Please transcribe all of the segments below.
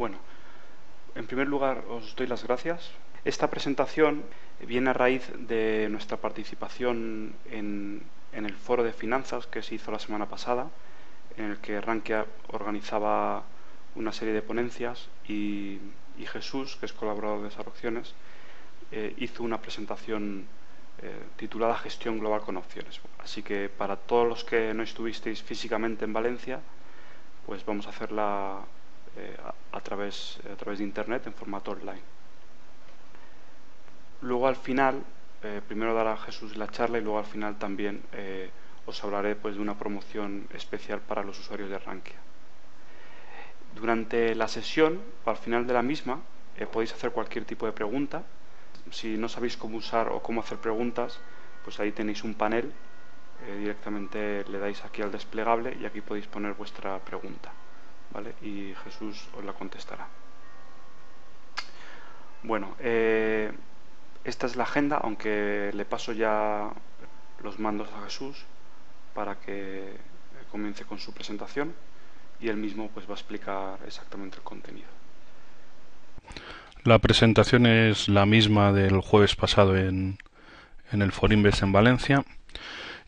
Bueno, en primer lugar os doy las gracias. Esta presentación viene a raíz de nuestra participación en, el foro de finanzas que se hizo la semana pasada, en el que Rankia organizaba una serie de ponencias y, Jesús, que es colaborador de esas opciones, eh, hizo una presentación eh, titulada Gestión Global con Opciones. Así que para todos los que no estuvisteis físicamente en Valencia, pues vamos a hacerla eh, a, través, a través de Internet en formato online. Luego al final, eh, primero dará Jesús la charla y luego al final también eh, os hablaré pues, de una promoción especial para los usuarios de Rankia. Durante la sesión, al final de la misma, podéis hacer cualquier tipo de pregunta. Si no sabéis cómo usar o cómo hacer preguntas, pues ahí tenéis un panel directamente le dais aquí al desplegable y aquí podéis poner vuestra pregunta. Y Jesús os la contestará. Bueno, eh, esta es la agenda, aunque le paso ya los mandos a Jesús para que eh, comience con su presentación y él mismo pues va a explicar exactamente el contenido. La presentación es la misma del jueves pasado en, en el Forimbes en Valencia.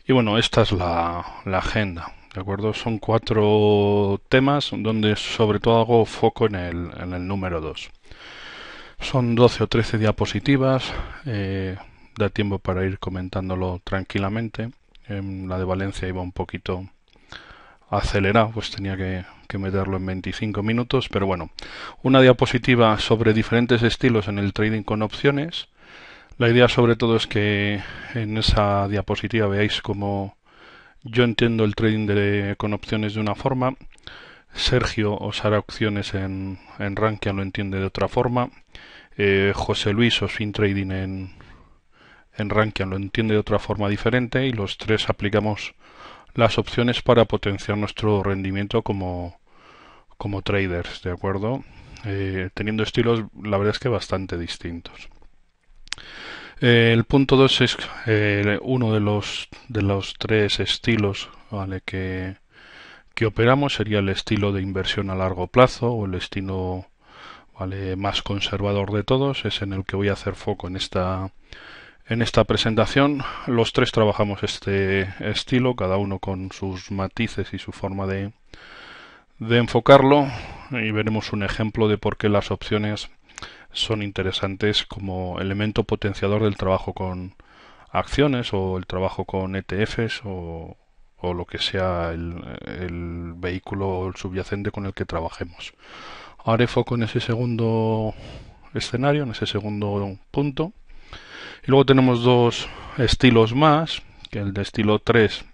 Y bueno, esta es la, la agenda. ¿De acuerdo? Son cuatro temas donde sobre todo hago foco en el, número 2. Son 12 o 13 diapositivas, eh, da tiempo para ir comentándolo tranquilamente. En la de Valencia iba un poquito acelerado, pues tenía que, que, meterlo en 25 minutos, pero bueno, una diapositiva sobre diferentes estilos en el trading con opciones. La idea sobre todo es que en esa diapositiva veáis cómo yo entiendo el trading con opciones de una forma, Sergio os hará opciones en, en Rankia, lo entiende de otra forma, eh, José Luis os fin trading en, en Rankia, lo entiende de otra forma diferente y los tres aplicamos las opciones para potenciar nuestro rendimiento como, como traders, ¿de acuerdo? Eh, teniendo estilos, la verdad es que bastante distintos. Eh, el punto 2 es eh, uno de los, de los tres estilos ¿vale? que, operamos. Sería el estilo de inversión a largo plazo o el estilo más conservador de todos. Es en el que voy a hacer foco en esta, en esta presentación. Los tres trabajamos este estilo, cada uno con sus matices y su forma de, de enfocarlo. Y veremos un ejemplo de por qué las opciones son interesantes como elemento potenciador del trabajo con acciones o el trabajo con ETFs o, lo que sea el, vehículo subyacente con el que trabajemos. Ahora foco en ese segundo escenario, en ese segundo punto. Y luego tenemos dos estilos más, que el de estilo 3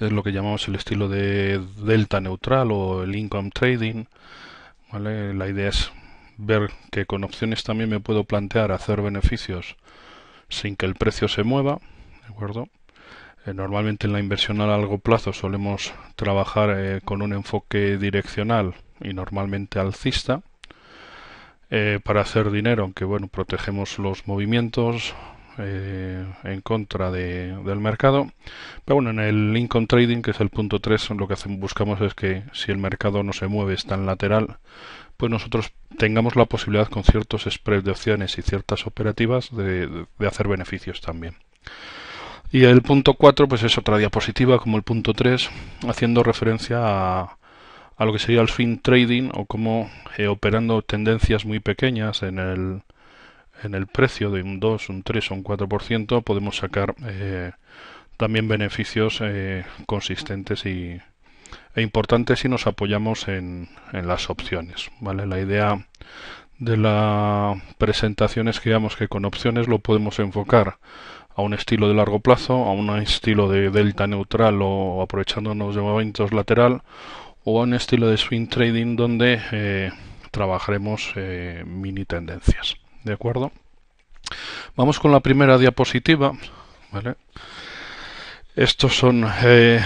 es lo que llamamos el estilo de delta neutral o el income trading. ¿vale? La idea es ver que con opciones también me puedo plantear hacer beneficios sin que el precio se mueva, ¿de acuerdo? Eh, normalmente en la inversión a largo plazo solemos trabajar eh, con un enfoque direccional y normalmente alcista eh, para hacer dinero, aunque bueno, protegemos los movimientos en contra de, del mercado. Pero bueno, en el income trading, que es el punto 3, lo que buscamos es que si el mercado no se mueve, está en lateral, pues nosotros tengamos la posibilidad con ciertos spreads de opciones y ciertas operativas de, hacer beneficios también. Y el punto 4 pues es otra diapositiva como el punto 3, haciendo referencia a, a lo que sería el swing trading o como eh, operando tendencias muy pequeñas en el, en el precio de un 2, un 3 o un 4% podemos sacar eh, también beneficios eh, consistentes y, e importante si nos apoyamos en, las opciones. ¿vale? La idea de la presentación es que digamos que con opciones lo podemos enfocar a un estilo de largo plazo, a un estilo de delta neutral o aprovechándonos de momentos lateral o a un estilo de swing trading donde eh, trabajaremos eh, mini tendencias. ¿De acuerdo? Vamos con la primera diapositiva. Estos son eh,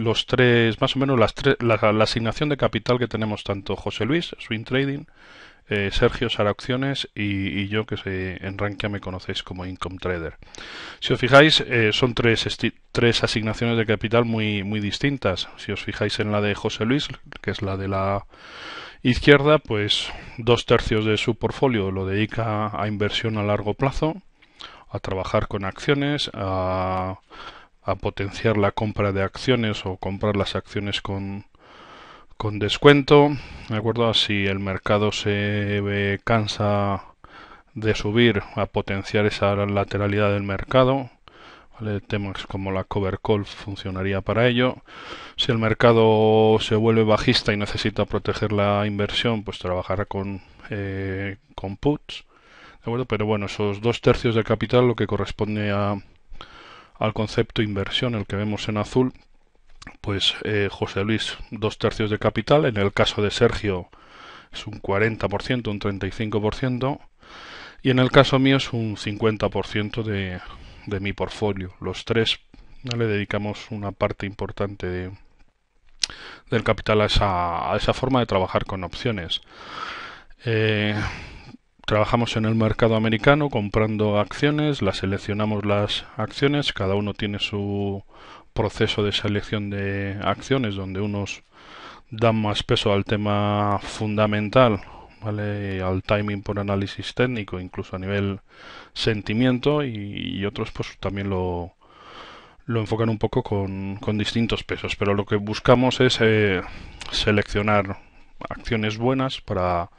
los tres, más o menos las la, asignación de capital que tenemos tanto José Luis, Swing Trading, eh, Sergio Sara y, yo que en Rankia me conocéis como Income Trader. Si os fijáis, eh, son tres, tres asignaciones de capital muy, muy distintas. Si os fijáis en la de José Luis, que es la de la izquierda, pues dos tercios de su portfolio lo dedica a inversión a largo plazo, a trabajar con acciones, a a potenciar la compra de acciones o comprar las acciones con, con descuento. ¿De acuerdo? Si el mercado se cansa de subir, a potenciar esa lateralidad del mercado. Temas como la cover call funcionaría para ello. Si el mercado se vuelve bajista y necesita proteger la inversión, pues trabajará con, eh, con puts. ¿De acuerdo? Pero bueno, esos dos tercios de capital lo que corresponde a al concepto inversión, el que vemos en azul, pues eh, José Luis dos tercios de capital, en el caso de Sergio es un 40%, un 35%, y en el caso mío es un 50% de, de mi portfolio. Los tres le dedicamos una parte importante de, del capital a esa, a esa forma de trabajar con opciones. Eh, trabajamos en el mercado americano comprando acciones, las seleccionamos las acciones, cada uno tiene su proceso de selección de acciones donde unos dan más peso al tema fundamental, ¿vale? al timing por análisis técnico, incluso a nivel sentimiento y, otros pues también lo, lo enfocan un poco con, con, distintos pesos, pero lo que buscamos es eh, seleccionar acciones buenas para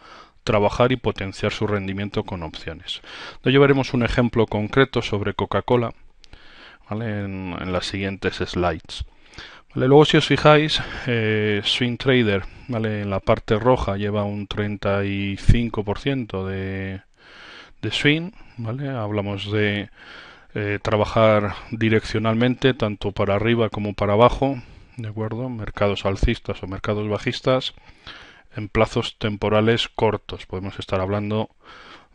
trabajar y potenciar su rendimiento con opciones. De llevaremos un ejemplo concreto sobre Coca-Cola en, las siguientes slides. Luego si os fijáis, eh, Swing Trader ¿vale? en la parte roja lleva un 35% de, swing. Hablamos de eh, trabajar direccionalmente tanto para arriba como para abajo. De acuerdo, mercados alcistas o mercados bajistas en plazos temporales cortos. Podemos estar hablando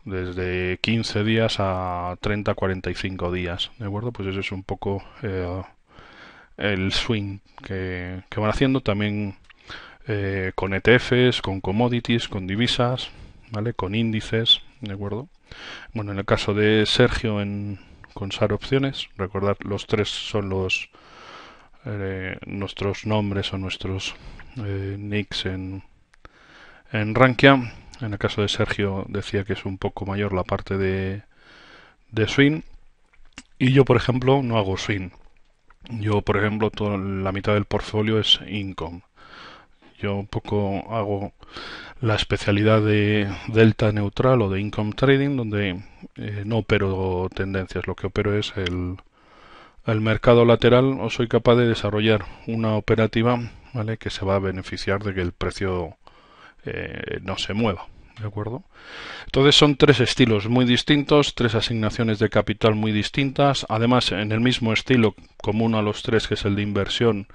desde 15 días a 30, 45 días. ¿De acuerdo? Pues ese es un poco eh, el swing que, van haciendo también eh, con ETFs, con commodities, con divisas, ¿vale? Con índices, ¿de acuerdo? Bueno, en el caso de Sergio en, con SAR Opciones, recordad, los tres son los eh, nuestros nombres o nuestros nicks en, en Rankia. En el caso de Sergio decía que es un poco mayor la parte de, swing. Y yo, por ejemplo, no hago swing. Yo, por ejemplo, toda la mitad del portfolio es income. Yo un poco hago la especialidad de delta neutral o de income trading, donde eh, no opero tendencias, lo que opero es el, mercado lateral o soy capaz de desarrollar una operativa ¿vale? que se va a beneficiar de que el precio eh, no se mueva. ¿De acuerdo? Entonces son tres estilos muy distintos, tres asignaciones de capital muy distintas. Además, en el mismo estilo común a los tres, que es el de inversión,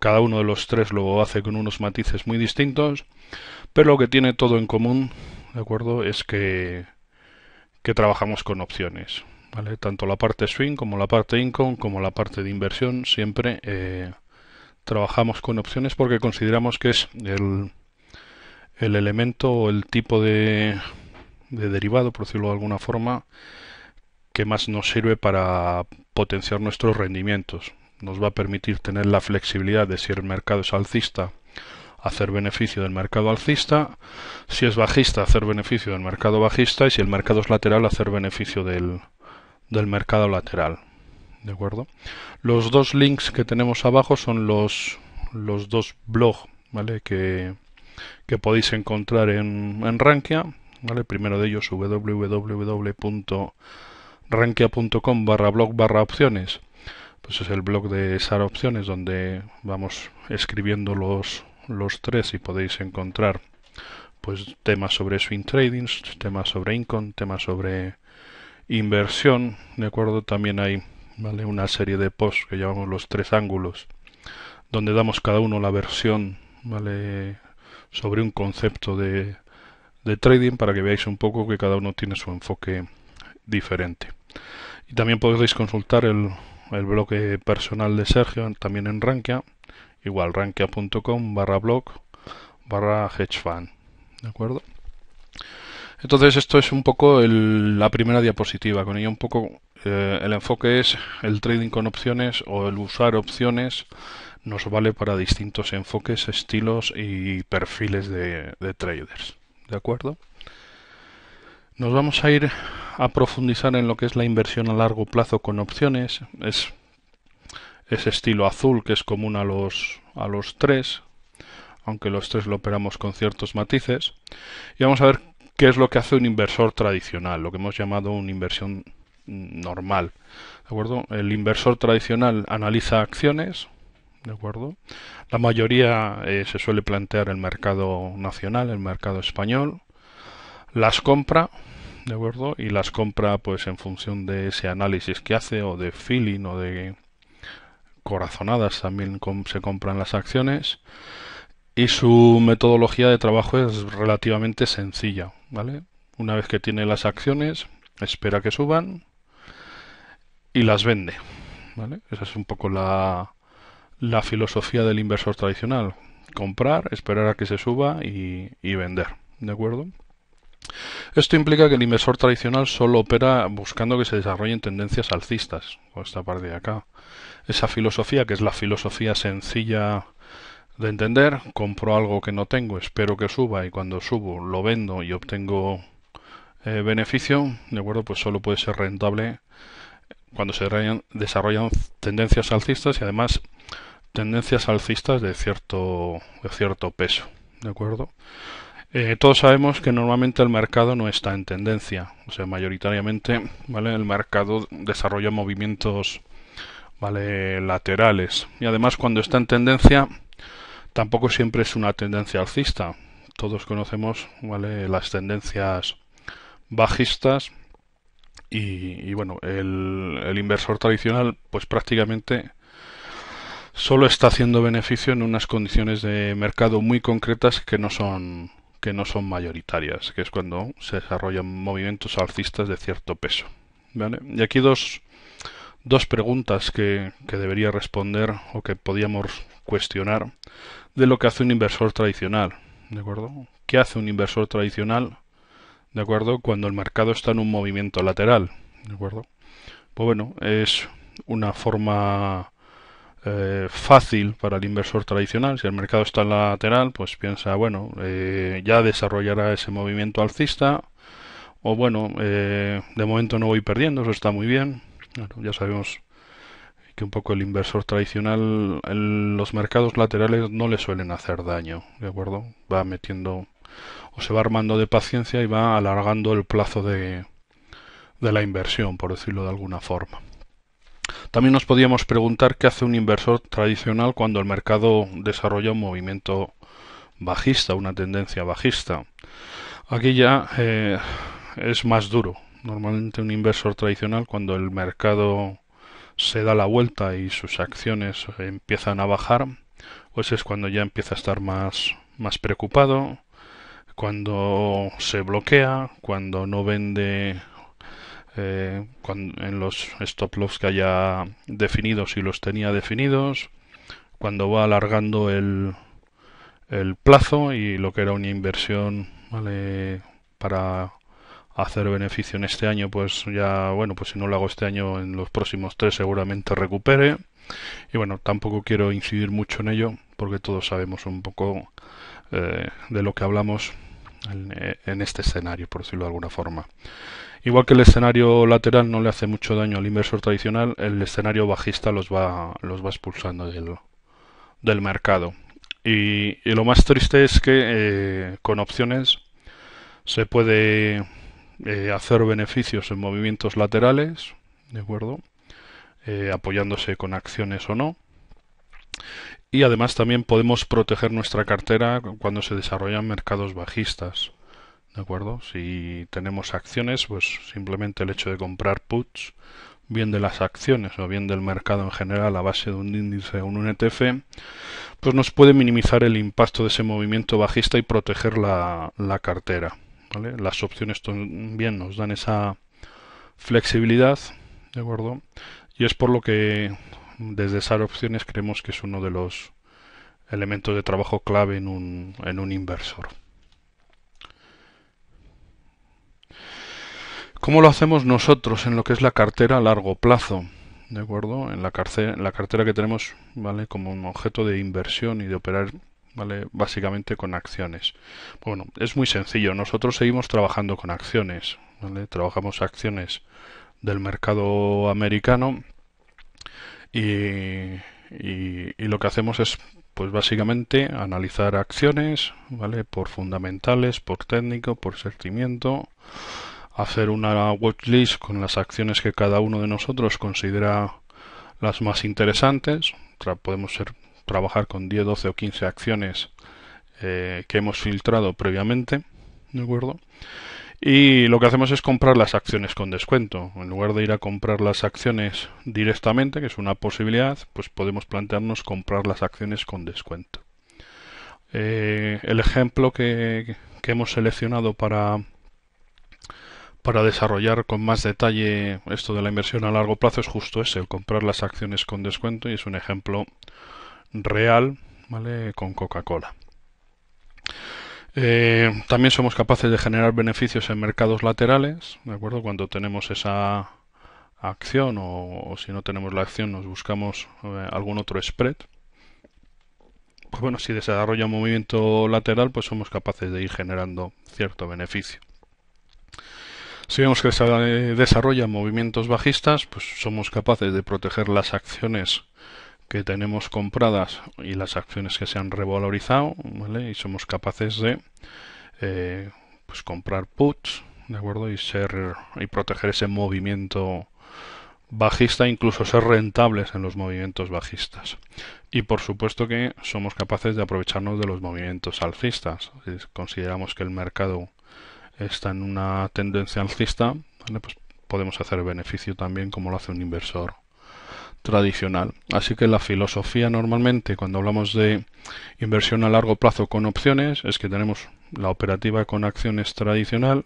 cada uno de los tres lo hace con unos matices muy distintos. Pero lo que tiene todo en común, ¿de acuerdo? Es que, que trabajamos con opciones. ¿vale? Tanto la parte swing como la parte income, como la parte de inversión, siempre eh, trabajamos con opciones porque consideramos que es el el elemento o el tipo de, de derivado, por decirlo de alguna forma, que más nos sirve para potenciar nuestros rendimientos. Nos va a permitir tener la flexibilidad de si el mercado es alcista, hacer beneficio del mercado alcista, si es bajista, hacer beneficio del mercado bajista y si el mercado es lateral, hacer beneficio del, del mercado lateral. ¿De acuerdo? Los dos links que tenemos abajo son los, los dos blogs ¿vale? que, que podéis encontrar en, en Rankia. ¿vale? primero de ellos www.rankia.com barra blog barra opciones. Pues es el blog de SAR Opciones donde vamos escribiendo los, los tres y podéis encontrar pues temas sobre swing trading, temas sobre income, temas sobre inversión, de acuerdo, también hay una serie de posts que llamamos los tres ángulos, donde damos cada uno la versión ¿vale? sobre un concepto de, trading para que veáis un poco que cada uno tiene su enfoque diferente. Y también podéis consultar el, bloque eh, personal de Sergio también en Rankia, igual rankia.com barra blog barra hedgefan. ¿De acuerdo? Entonces esto es un poco la primera diapositiva. Con ella un poco eh, el enfoque es el trading con opciones o el usar opciones nos vale para distintos enfoques, estilos y perfiles de, traders. ¿De acuerdo? Nos vamos a ir a profundizar en lo que es la inversión a largo plazo con opciones. Es ese estilo azul que es común a los, a los tres, aunque los tres lo operamos con ciertos matices. Y vamos a ver qué es lo que hace un inversor tradicional, lo que hemos llamado una inversión normal. ¿De acuerdo? El inversor tradicional analiza acciones, ¿de acuerdo? La mayoría eh, se suele plantear el mercado nacional, el mercado español, las compra, ¿de acuerdo? Y las compra pues en función de ese análisis que hace o de feeling o de corazonadas también se compran las acciones y su metodología de trabajo es relativamente sencilla, ¿vale? Una vez que tiene las acciones, espera que suban y las vende, ¿vale? Esa es un poco la, la filosofía del inversor tradicional. Comprar, esperar a que se suba y, vender. ¿De acuerdo? Esto implica que el inversor tradicional solo opera buscando que se desarrollen tendencias alcistas, con esta parte de acá. Esa filosofía, que es la filosofía sencilla de entender, compro algo que no tengo, espero que suba y cuando subo lo vendo y obtengo eh, beneficio, ¿de acuerdo? Pues solo puede ser rentable cuando se desarrollan tendencias alcistas y además tendencias alcistas de cierto, de cierto peso, ¿de acuerdo? Eh, todos sabemos que normalmente el mercado no está en tendencia, o sea, mayoritariamente, ¿vale? El mercado desarrolla movimientos, ¿vale? Laterales. Y además cuando está en tendencia, tampoco siempre es una tendencia alcista. Todos conocemos, ¿vale? Las tendencias bajistas y, bueno, el, el inversor tradicional, pues prácticamente solo está haciendo beneficio en unas condiciones de mercado muy concretas que no son que no son mayoritarias, que es cuando se desarrollan movimientos alcistas de cierto peso. ¿vale? Y aquí dos, dos preguntas que, debería responder o que podíamos cuestionar de lo que hace un inversor tradicional. ¿De acuerdo? ¿Qué hace un inversor tradicional? ¿De acuerdo? Cuando el mercado está en un movimiento lateral. ¿De acuerdo? Pues bueno, es una forma eh, fácil para el inversor tradicional. Si el mercado está en lateral, pues piensa, bueno, eh, ya desarrollará ese movimiento alcista. O bueno, eh, de momento no voy perdiendo, eso está muy bien. ya sabemos que un poco el inversor tradicional, en los mercados laterales no le suelen hacer daño, ¿de acuerdo? Va metiendo o se va armando de paciencia y va alargando el plazo de, de la inversión, por decirlo de alguna forma. También nos podíamos preguntar qué hace un inversor tradicional cuando el mercado desarrolla un movimiento bajista, una tendencia bajista. Aquí ya eh, es más duro. Normalmente un inversor tradicional cuando el mercado se da la vuelta y sus acciones empiezan a bajar, pues es cuando ya empieza a estar más, más preocupado, cuando se bloquea, cuando no vende eh, en los stop loss que haya definido si los tenía definidos, cuando va alargando el, plazo y lo que era una inversión para hacer beneficio en este año, pues ya, bueno, pues si no lo hago este año, en los próximos tres seguramente recupere. Y bueno, tampoco quiero incidir mucho en ello, porque todos sabemos un poco eh, de lo que hablamos en, en este escenario, por decirlo de alguna forma. Igual que el escenario lateral no le hace mucho daño al inversor tradicional, el escenario bajista los va, los va expulsando del, mercado. Y, lo más triste es que eh, con opciones se puede eh, hacer beneficios en movimientos laterales, ¿de acuerdo? Eh, apoyándose con acciones o no. Y además también podemos proteger nuestra cartera cuando se desarrollan mercados bajistas acuerdo? Si tenemos acciones, pues simplemente el hecho de comprar puts, bien de las acciones o bien del mercado en general a base de un índice o un ETF, pues nos puede minimizar el impacto de ese movimiento bajista y proteger la, cartera. Las opciones también nos dan esa flexibilidad, ¿de acuerdo? Y es por lo que desde esas Opciones creemos que es uno de los elementos de trabajo clave en un inversor. ¿Cómo lo hacemos nosotros en lo que es la cartera a largo plazo? ¿De acuerdo? En la, cartera, que tenemos, ¿vale? Como un objeto de inversión y de operar, ¿vale? Básicamente con acciones. Bueno, es muy sencillo. Nosotros seguimos trabajando con acciones, Trabajamos acciones del mercado americano y, lo que hacemos es pues básicamente analizar acciones, ¿vale? Por fundamentales, por técnico, por sentimiento hacer una watchlist con las acciones que cada uno de nosotros considera las más interesantes. podemos trabajar con 10, 12 o 15 acciones eh, que hemos filtrado previamente. ¿De acuerdo? Y lo que hacemos es comprar las acciones con descuento. En lugar de ir a comprar las acciones directamente, que es una posibilidad, pues podemos plantearnos comprar las acciones con descuento. Eh, el ejemplo que hemos seleccionado para para desarrollar con más detalle esto de la inversión a largo plazo es justo ese, el comprar las acciones con descuento y es un ejemplo real, ¿vale? Con Coca-Cola. Eh, también somos capaces de generar beneficios en mercados laterales, ¿de acuerdo? Cuando tenemos esa acción o, si no tenemos la acción nos buscamos eh, algún otro spread. Pues bueno, si desarrolla un movimiento lateral, pues somos capaces de ir generando cierto beneficio. Si vemos que se eh, desarrollan movimientos bajistas, pues somos capaces de proteger las acciones que tenemos compradas y las acciones que se han revalorizado, ¿vale? Y somos capaces de eh, pues comprar puts, ¿de acuerdo? Y ser y proteger ese movimiento bajista, incluso ser rentables en los movimientos bajistas. Y por supuesto que somos capaces de aprovecharnos de los movimientos alcistas. consideramos que el mercado está en una tendencia alcista, pues podemos hacer beneficio también como lo hace un inversor tradicional. Así que la filosofía normalmente cuando hablamos de inversión a largo plazo con opciones es que tenemos la operativa con acciones tradicional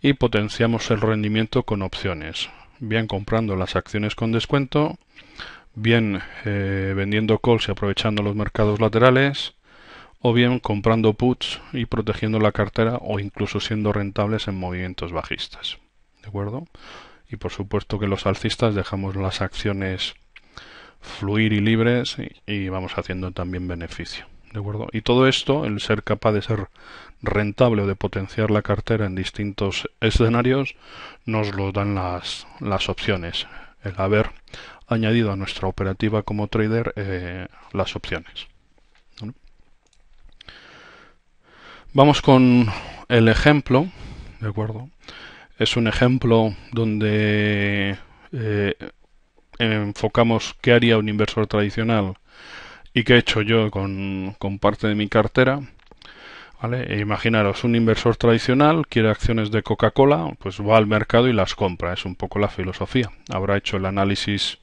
y potenciamos el rendimiento con opciones, bien comprando las acciones con descuento, bien eh, vendiendo calls y aprovechando los mercados laterales, o bien comprando puts y protegiendo la cartera o incluso siendo rentables en movimientos bajistas. ¿De acuerdo? Y por supuesto que los alcistas dejamos las acciones fluir y libres y, vamos haciendo también beneficio. ¿De acuerdo? Y todo esto, el ser capaz de ser rentable o de potenciar la cartera en distintos escenarios, nos lo dan las, las opciones. El haber añadido a nuestra operativa como trader eh, las opciones. Vamos con el ejemplo, ¿de acuerdo? Es un ejemplo donde eh, enfocamos qué haría un inversor tradicional y qué he hecho yo con, parte de mi cartera. E imaginaros, un inversor tradicional quiere acciones de Coca-Cola, pues va al mercado y las compra, es un poco la filosofía. Habrá hecho el análisis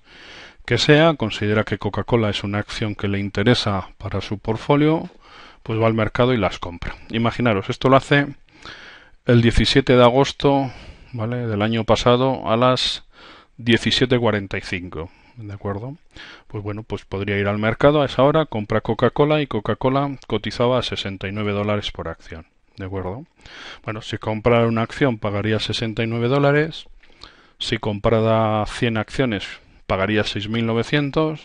que sea, considera que Coca-Cola es una acción que le interesa para su portfolio, pues va al mercado y las compra. Imaginaros, esto lo hace el 17 de agosto ¿vale? del año pasado a las 17.45. ¿De acuerdo? Pues bueno, pues podría ir al mercado a esa hora, compra Coca-Cola y Coca-Cola cotizaba a 69 dólares por acción. ¿De acuerdo? Bueno, si comprara una acción pagaría 69 dólares. Si comprara 100 acciones pagaría 6.900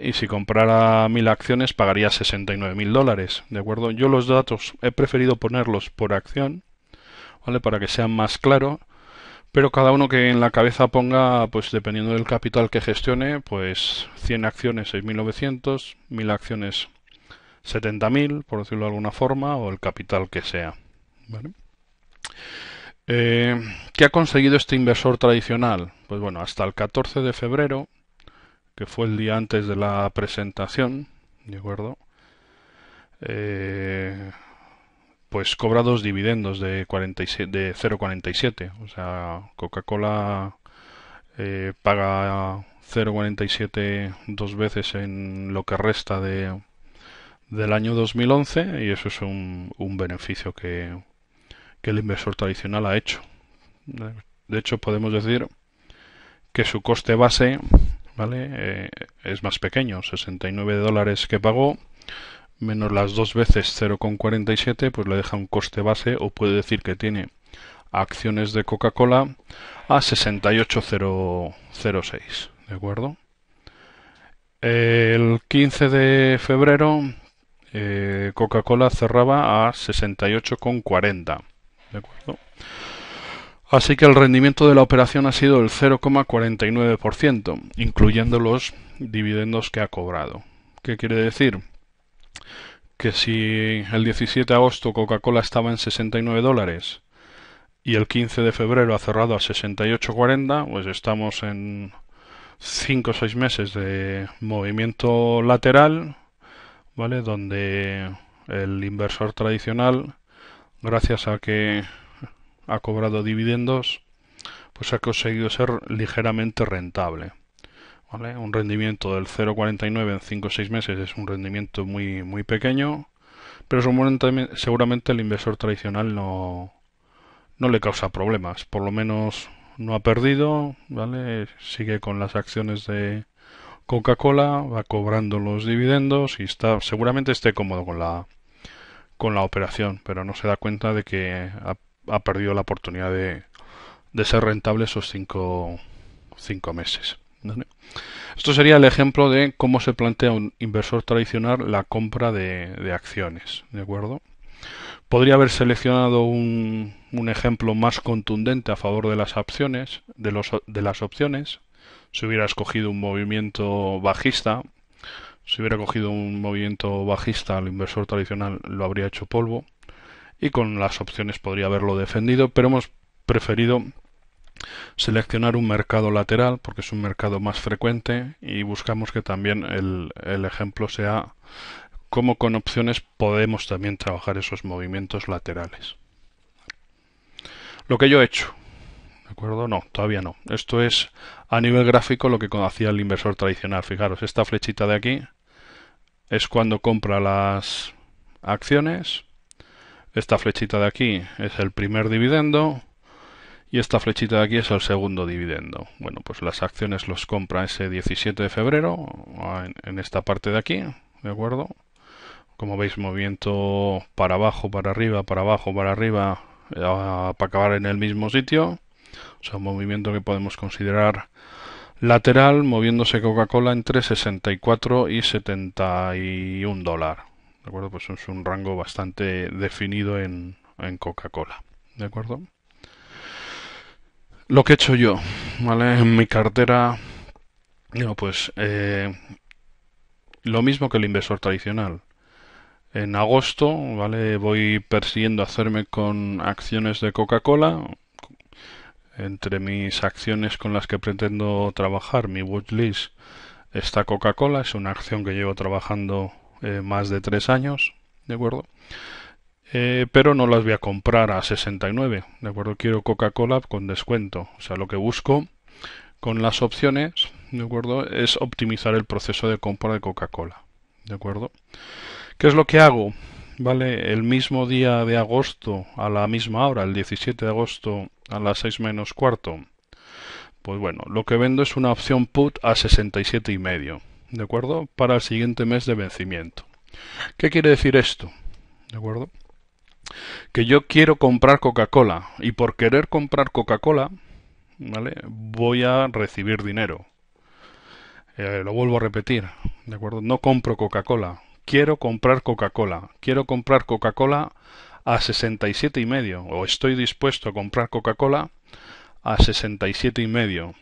y si comprara mil acciones pagaría 69.000 mil dólares, ¿de acuerdo? Yo los datos he preferido ponerlos por acción, ¿vale? Para que sean más claro, pero cada uno que en la cabeza ponga, pues dependiendo del capital que gestione, pues 100 acciones 6.900, 1.000 acciones 70.000, por decirlo de alguna forma, o el capital que sea, eh, ¿Qué ha conseguido este inversor tradicional? Pues bueno, hasta el 14 de febrero que fue el día antes de la presentación, ¿de acuerdo? Eh, pues cobra dos dividendos de, 0,47. O sea, Coca-Cola eh, paga 0,47 dos veces en lo que resta de, del año 2011 y eso es un, un beneficio que, que el inversor tradicional ha hecho. De hecho, podemos decir que su coste base ¿vale? Eh, es más pequeño, 69 dólares que pagó, menos las dos veces 0,47, pues le deja un coste base o puede decir que tiene acciones de Coca-Cola a 68,006, ¿de acuerdo? El 15 de febrero eh, Coca-Cola cerraba a 68,40, ¿de acuerdo? Así que el rendimiento de la operación ha sido el 0,49%, incluyendo los dividendos que ha cobrado. ¿Qué quiere decir? Que si el 17 de agosto Coca-Cola estaba en 69 dólares y el 15 de febrero ha cerrado a 68,40, pues estamos en 5 o 6 meses de movimiento lateral, ¿vale? Donde el inversor tradicional, gracias a que ha cobrado dividendos, pues ha conseguido ser ligeramente rentable. Un rendimiento del 0,49 en 5 o 6 meses es un rendimiento muy, muy pequeño, pero seguramente el inversor tradicional no, no le causa problemas. Por lo menos no ha perdido, ¿vale? sigue con las acciones de Coca-Cola, va cobrando los dividendos y está, seguramente esté cómodo con la, con la operación, pero no se da cuenta de que ha perdido la oportunidad de, ser rentable esos cinco, meses. Esto sería el ejemplo de cómo se plantea un inversor tradicional la compra de, acciones. ¿De acuerdo? Podría haber seleccionado un, ejemplo más contundente a favor de las opciones, de, los, de las opciones. Si hubiera escogido un movimiento bajista, si hubiera cogido un movimiento bajista, el inversor tradicional lo habría hecho polvo y con las opciones podría haberlo defendido, pero hemos preferido seleccionar un mercado lateral porque es un mercado más frecuente y buscamos que también el, ejemplo sea cómo con opciones podemos también trabajar esos movimientos laterales. Lo que yo he hecho, ¿de acuerdo? No, todavía no. Esto es a nivel gráfico lo que conocía el inversor tradicional. Fijaros, esta flechita de aquí es cuando compra las acciones esta flechita de aquí es el primer dividendo y esta flechita de aquí es el segundo dividendo. Bueno, pues las acciones los compra ese 17 de febrero ah, en esta parte de aquí, ¿de acuerdo? Como veis, movimiento para abajo, para arriba, para abajo, para arriba, ah, para acabar en el mismo sitio. O sea, un movimiento que podemos considerar lateral, moviéndose Coca-Cola entre 64 y 71 dólares. Pues es un rango bastante definido en, Coca-Cola. ¿De acuerdo? Lo que he hecho yo, ¿vale? En mi cartera, no, pues eh, lo mismo que el inversor tradicional. En agosto, ¿vale? Voy persiguiendo hacerme con acciones de Coca-Cola, entre mis acciones con las que pretendo trabajar, mi watchlist, está Coca-Cola, es una acción que llevo trabajando eh, más de tres años, ¿de acuerdo? Eh, pero no las voy a comprar a 69, ¿de acuerdo? Quiero Coca-Cola con descuento. O sea, lo que busco con las opciones, ¿de acuerdo? Es optimizar el proceso de compra de Coca-Cola, ¿de acuerdo? ¿Qué es lo que hago? Vale, el mismo día de agosto, a la misma hora, el 17 de agosto, a las 6 menos cuarto. Pues bueno, lo que vendo es una opción put a 67 y medio. ¿de acuerdo? Para el siguiente mes de vencimiento. ¿Qué quiere decir esto? ¿De acuerdo? Que yo quiero comprar Coca-Cola y por querer comprar Coca-Cola, ¿vale? Voy a recibir dinero. Eh, lo vuelvo a repetir, ¿de acuerdo? No compro Coca-Cola, quiero comprar Coca-Cola, quiero comprar Coca-Cola a 67 y medio o estoy dispuesto a comprar Coca-Cola a 67 y medio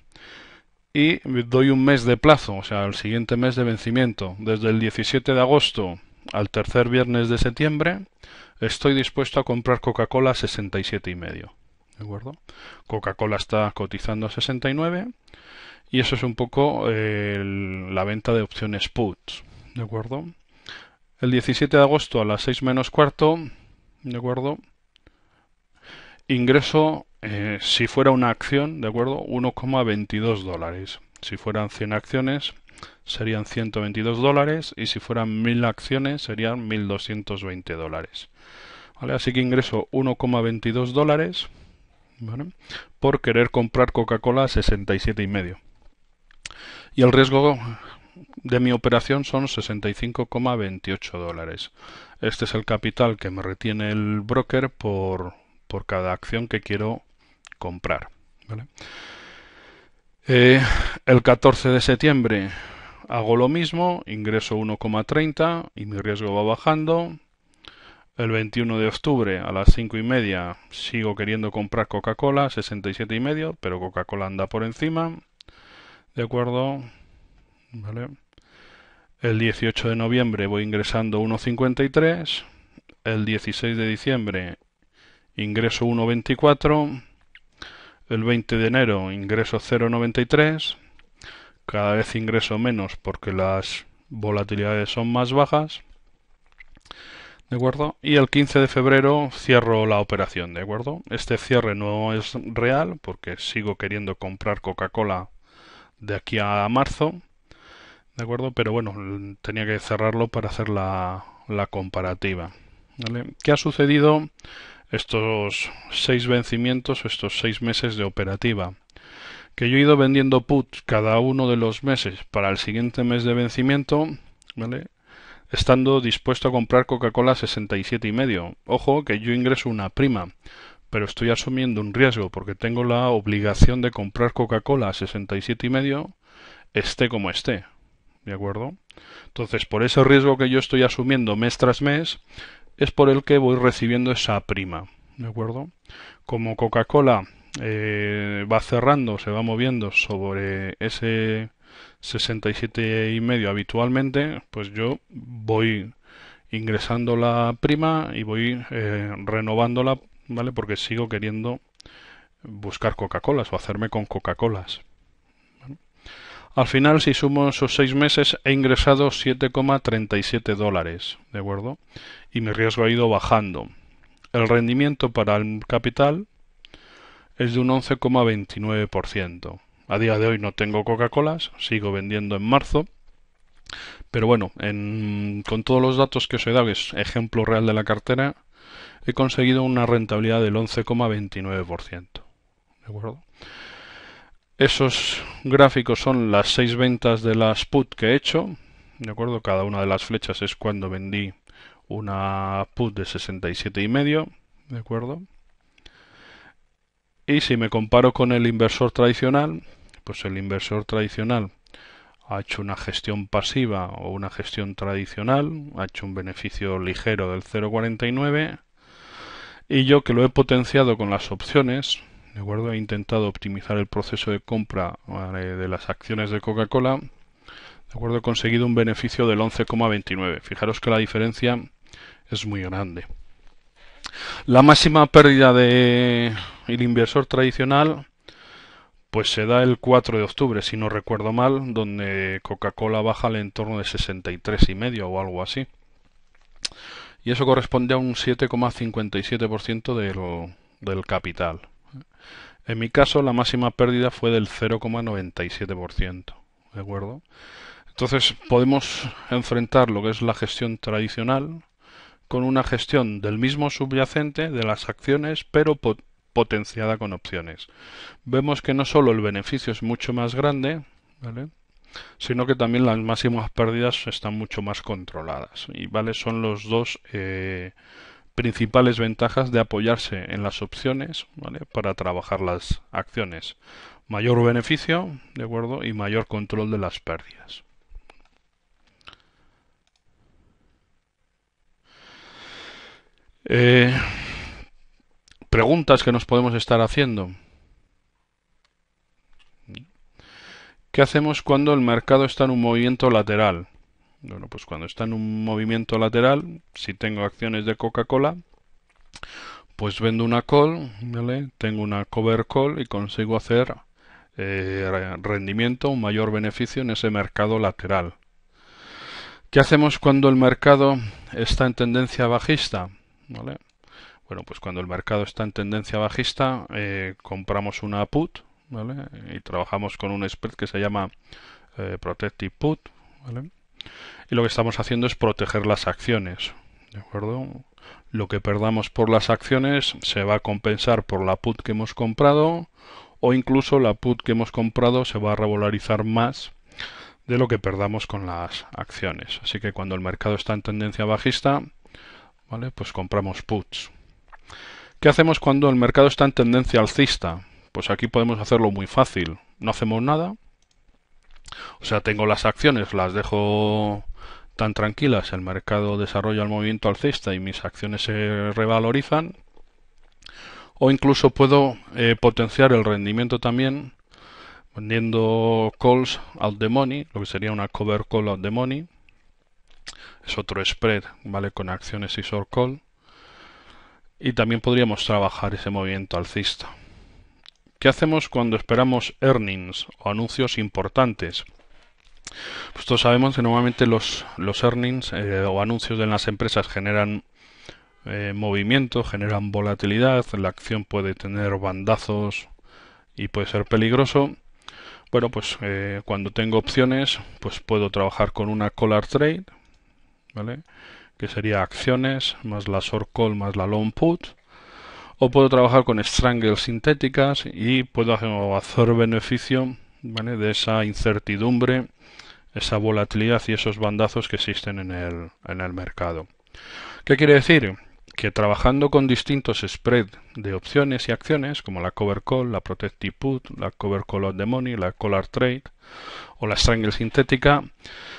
y doy un mes de plazo, o sea, el siguiente mes de vencimiento. Desde el 17 de agosto al tercer viernes de septiembre, estoy dispuesto a comprar Coca-Cola a 67 y medio. ¿De acuerdo? Coca-Cola está cotizando a 69 y eso es un poco la venta de opciones puts. ¿De acuerdo? El 17 de agosto a las 6 menos cuarto, ¿de acuerdo? Ingreso eh, si fuera una acción, ¿de acuerdo? 1,22 dólares. Si fueran 100 acciones, serían 122 dólares y si fueran 1000 acciones, serían 1220 dólares. Así que ingreso 1,22 dólares por querer comprar Coca-Cola a 67,5. Y el riesgo de mi operación son 65,28 dólares. Este es el capital que me retiene el broker por, por cada acción que quiero comprar. Eh, el 14 de septiembre hago lo mismo, ingreso 1,30 y mi riesgo va bajando. El 21 de octubre a las 5 y media sigo queriendo comprar Coca-Cola, 67 y medio, pero Coca-Cola anda por encima. ¿De acuerdo? ¿Vale? El 18 de noviembre voy ingresando 1,53. El 16 de diciembre ingreso 1,24 el 20 de enero ingreso 0,93, cada vez ingreso menos porque las volatilidades son más bajas. ¿De acuerdo? Y el 15 de febrero cierro la operación, ¿de acuerdo? Este cierre no es real porque sigo queriendo comprar Coca-Cola de aquí a marzo, ¿de acuerdo? Pero bueno, tenía que cerrarlo para hacer la, comparativa. ¿Qué ha sucedido estos seis vencimientos, estos seis meses de operativa. Que yo he ido vendiendo put cada uno de los meses para el siguiente mes de vencimiento, ¿vale? Estando dispuesto a comprar Coca-Cola 67 y medio. Ojo que yo ingreso una prima, pero estoy asumiendo un riesgo porque tengo la obligación de comprar Coca-Cola a 67 y medio, esté como esté. ¿De acuerdo? Entonces, por ese riesgo que yo estoy asumiendo mes tras mes, es por el que voy recibiendo esa prima. ¿De acuerdo? Como Coca-Cola eh, va cerrando, se va moviendo sobre ese 67 y medio habitualmente, pues yo voy ingresando la prima y voy eh, renovándola, ¿vale? Porque sigo queriendo buscar Coca-Colas o hacerme con Coca-Colas. Al final, si sumo esos seis meses, he ingresado 7,37 dólares, ¿de acuerdo? y mi riesgo ha ido bajando. El rendimiento para el capital es de un 11,29%. A día de hoy no tengo Coca-Colas, sigo vendiendo en marzo. Pero bueno, con todos los datos que os he dado, que es ejemplo real de la cartera, he conseguido una rentabilidad del 11,29%. ¿De acuerdo? Esos gráficos son las seis ventas de las put que he hecho. ¿De acuerdo? Cada una de las flechas es cuando vendí una put de 67 y medio, ¿de acuerdo? Y si me comparo con el inversor tradicional, pues el inversor tradicional ha hecho una gestión pasiva o una gestión tradicional, ha hecho un beneficio ligero del 0,49 y yo que lo he potenciado con las opciones, de acuerdo, he intentado optimizar el proceso de compra de las acciones de Coca-Cola, de acuerdo, he conseguido un beneficio del 11,29. Fijaros que la diferencia es muy grande. La máxima pérdida del el inversor tradicional pues se da el 4 de octubre, si no recuerdo mal, donde Coca-Cola baja al entorno de 63,5 o algo así. Y eso corresponde a un 7,57% del, del capital. En mi caso, la máxima pérdida fue del 0,97%. ¿De acuerdo? Entonces, podemos enfrentar lo que es la gestión tradicional, con una gestión del mismo subyacente de las acciones, pero potenciada con opciones. Vemos que no solo el beneficio es mucho más grande, sino que también las máximas pérdidas están mucho más controladas. Y vale, son los dos eh, principales ventajas de apoyarse en las opciones para trabajar las acciones. Mayor beneficio, ¿de acuerdo? Y mayor control de las pérdidas. Eh, preguntas que nos podemos estar haciendo. ¿Qué hacemos cuando el mercado está en un movimiento lateral? Bueno, pues cuando está en un movimiento lateral, si tengo acciones de Coca-Cola, pues vendo una call, tengo una cover call y consigo hacer eh, rendimiento, un mayor beneficio en ese mercado lateral. ¿Qué hacemos cuando el mercado está en tendencia bajista? Bueno, pues cuando el mercado está en tendencia bajista, eh, compramos una put, ¿vale? Y trabajamos con un spread que se llama eh, Protective Put, ¿vale? Y lo que estamos haciendo es proteger las acciones, ¿de acuerdo? Lo que perdamos por las acciones se va a compensar por la put que hemos comprado o incluso la put que hemos comprado se va a revalorizar más de lo que perdamos con las acciones. Así que cuando el mercado está en tendencia bajista, pues compramos puts. ¿Qué hacemos cuando el mercado está en tendencia alcista? Pues aquí podemos hacerlo muy fácil. No hacemos nada. O sea, tengo las acciones, las dejo tan tranquilas, el mercado desarrolla el movimiento alcista y mis acciones se revalorizan. O incluso puedo eh, potenciar el rendimiento también vendiendo calls out the money, lo que sería una cover call out the money es otro spread, ¿vale? Con acciones y short call. Y también podríamos trabajar ese movimiento alcista. ¿Qué hacemos cuando esperamos earnings o anuncios importantes? Pues todos sabemos que normalmente los, los earnings eh, o anuncios de las empresas generan eh, movimiento, generan volatilidad, la acción puede tener bandazos y puede ser peligroso. Bueno, pues eh, cuando tengo opciones, pues puedo trabajar con una collar trade, que sería acciones más la short call más la long put. O puedo trabajar con strangles sintéticas y puedo hacer beneficio de esa incertidumbre, esa volatilidad y esos bandazos que existen en el, en el mercado. ¿Qué quiere decir? que trabajando con distintos spread de opciones y acciones, como la cover call, la protective put, la cover call of the money, la collar trade o la strangle sintética,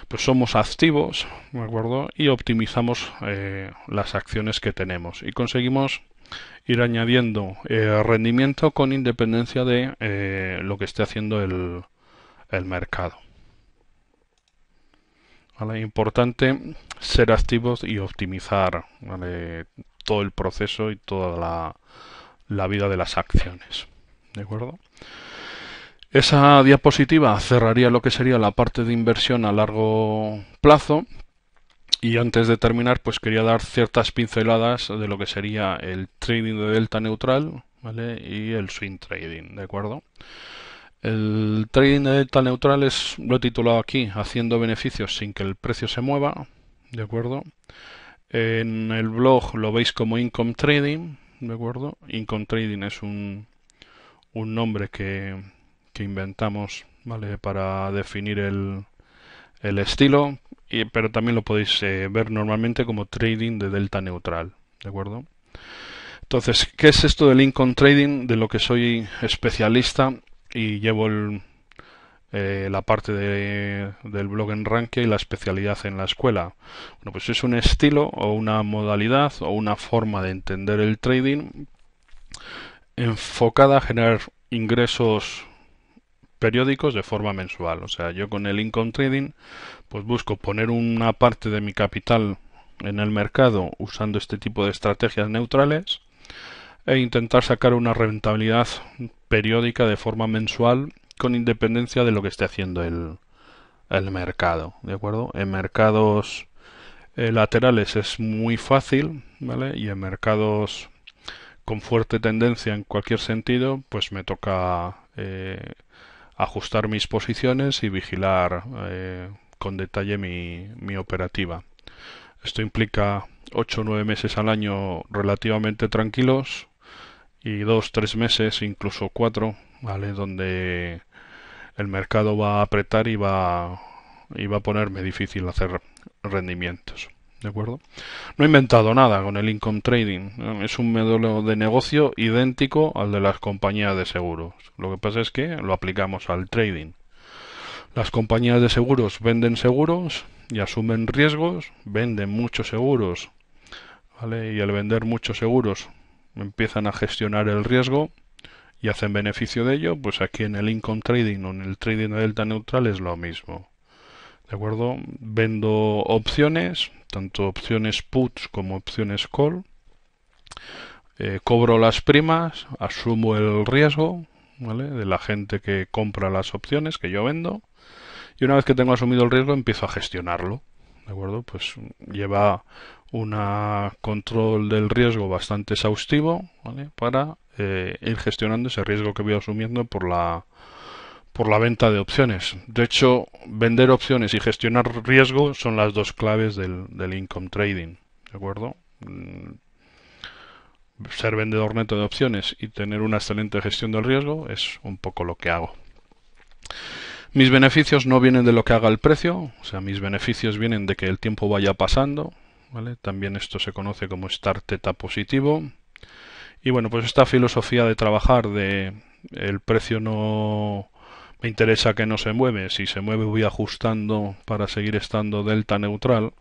pues somos activos, acuerdo? Y optimizamos eh, las acciones que tenemos y conseguimos ir añadiendo eh, rendimiento con independencia de eh, lo que esté haciendo el mercado. ¿vale? Importante ser activos y optimizar todo el proceso y toda la, vida de las acciones. ¿De acuerdo? Esa diapositiva cerraría lo que sería la parte de inversión a largo plazo. Y antes de terminar, pues quería dar ciertas pinceladas de lo que sería el trading de delta neutral y el swing trading, ¿de acuerdo? El trading de delta neutral es, lo he titulado aquí, haciendo beneficios sin que el precio se mueva, ¿de acuerdo? En el blog lo veis como income trading, ¿de acuerdo? Income trading es un, un nombre que, inventamos, ¿vale? Para definir el, estilo, y, pero también lo podéis eh, ver normalmente como trading de delta neutral, ¿de acuerdo? Entonces, ¿qué es esto del income trading? De lo que soy especialista y llevo eh, la parte del blog en Rankia y la especialidad en la escuela. Bueno, pues es un estilo o una modalidad o una forma de entender el trading enfocada a generar ingresos periódicos de forma mensual. O sea, yo con el income trading pues busco poner una parte de mi capital en el mercado usando este tipo de estrategias neutrales e intentar sacar una rentabilidad periódica de forma mensual con independencia de lo que esté haciendo el, mercado, ¿de acuerdo? En mercados eh, laterales es muy fácil, ¿vale? Y en mercados con fuerte tendencia en cualquier sentido, pues me toca eh, ajustar mis posiciones y vigilar eh, con detalle mi, mi operativa. Esto implica 8 o 9 meses al año relativamente tranquilos, y dos, tres meses, incluso cuatro, ¿vale? Donde el mercado va a apretar y va, y va a ponerme difícil hacer rendimientos. ¿De acuerdo? No he inventado nada con el income trading. Es un modelo de negocio idéntico al de las compañías de seguros. Lo que pasa es que lo aplicamos al trading. Las compañías de seguros venden seguros y asumen riesgos, venden muchos seguros. ¿vale? Y al vender muchos seguros empiezan a gestionar el riesgo y hacen beneficio de ello, pues aquí en el income trading o en el trading delta neutral es lo mismo. ¿De acuerdo? Vendo opciones, tanto opciones puts como opciones call. Eh, cobro las primas, asumo el riesgo ¿vale? de la gente que compra las opciones que yo vendo. Y una vez que tengo asumido el riesgo, empiezo a gestionarlo. ¿De acuerdo? Pues lleva un control del riesgo bastante exhaustivo para eh, ir gestionando ese riesgo que voy asumiendo por la, por la venta de opciones. De hecho, vender opciones y gestionar riesgo son las dos claves del, del income trading. ¿De acuerdo? Mm, ser vendedor neto de opciones y tener una excelente gestión del riesgo es un poco lo que hago. Mis beneficios no vienen de lo que haga el precio, o sea, mis beneficios vienen de que el tiempo vaya pasando, también esto se conoce como estar teta positivo. Y bueno, pues esta filosofía de trabajar de el precio no me interesa que no se mueve, si se mueve voy ajustando para seguir estando delta neutral,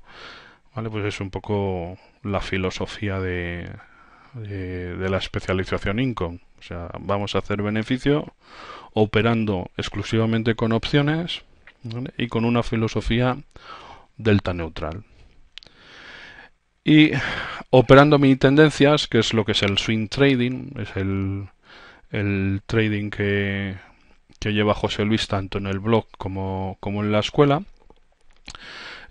¿vale? Pues es un poco la filosofía de, de, la especialización income. O sea, vamos a hacer beneficio operando exclusivamente con opciones y con una filosofía delta neutral. Y operando mini tendencias, que es lo que es el swing trading, es el, trading que, lleva José Luis tanto en el blog como, en la escuela.